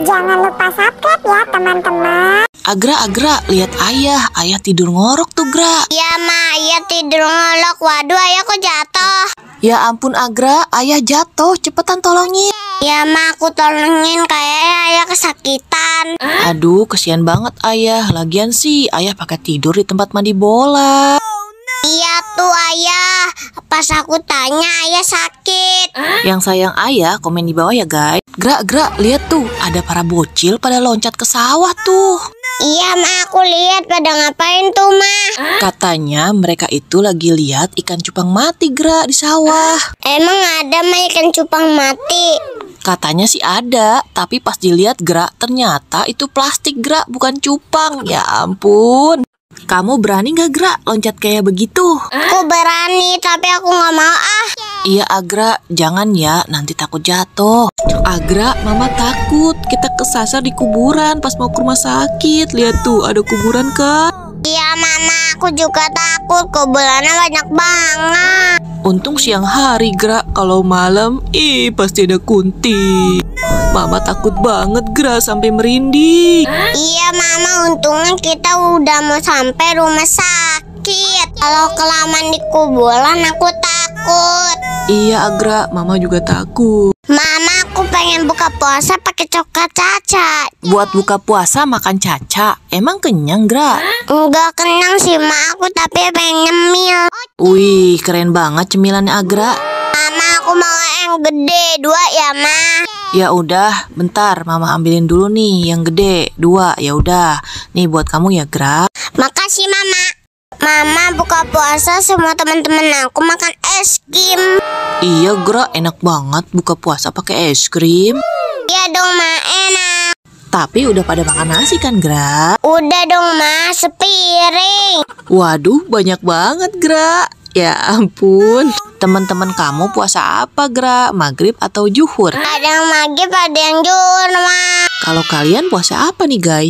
Jangan lupa subscribe ya teman-teman. Agra, Agra, lihat ayah. Ayah tidur ngorok tuh, Gra. Iya, Ma. Ayah tidur ngorok. Waduh, ayah kok jatuh. Ya ampun, Agra. Ayah jatuh. Cepetan tolongin. Iya, Ma. Aku tolongin. kayak ayah kesakitan. Aduh, kesian banget ayah. Lagian sih, ayah pakai tidur di tempat mandi bola. Pas aku tanya, ayah sakit. Yang sayang ayah, komen di bawah ya guys. Gerak-gerak, lihat tuh. Ada para bocil pada loncat ke sawah tuh. Iya, Ma. Aku lihat pada ngapain tuh, Ma. Katanya mereka itu lagi lihat ikan cupang mati gerak di sawah. Emang ada, Ma, ikan cupang mati? Katanya sih ada, tapi pas dilihat gerak ternyata itu plastik gerak bukan cupang. Ya ampun. Kamu berani gak gerak loncat kayak begitu? Aku berani tapi aku gak mau ah Iya Agra, jangan ya, nanti takut jatuh Agra, mama takut kita kesasar di kuburan pas mau ke rumah sakit Lihat tuh, ada kuburan kan? Iya mama, aku juga takut, kuburannya banyak banget Untung siang hari Gra, kalau malam, ih pasti ada kunti Mama takut banget Gra sampai merinding. Iya Mama, untungnya kita udah mau sampai rumah sakit. Kalau kelamaan di kuburan aku takut. Iya Agra, Mama juga takut. Mama, aku pengen buka puasa pakai coklat caca. Buat buka puasa makan caca, emang kenyang Gra? Enggak kenyang sih Ma, aku tapi pengen nyemil. Wih, keren banget cemilannya Agra. Mama, aku mau yang gede dua ya Ma. Ya udah, bentar mama ambilin dulu nih yang gede, dua. Ya udah, nih buat kamu ya Gra. Makasih mama. Mama buka puasa semua teman-teman aku makan es krim. Iya Gra, enak banget buka puasa pakai es krim. Iya dong ma, enak. Tapi udah pada makan nasi kan Gra? Udah dong ma, sepiring. Waduh, banyak banget Gra. Ya ampun. Teman-teman kamu puasa apa, Gra? Maghrib atau juhur? Ada yang maghrib, ada yang juhur, Ma. Kalau kalian puasa apa nih, guys?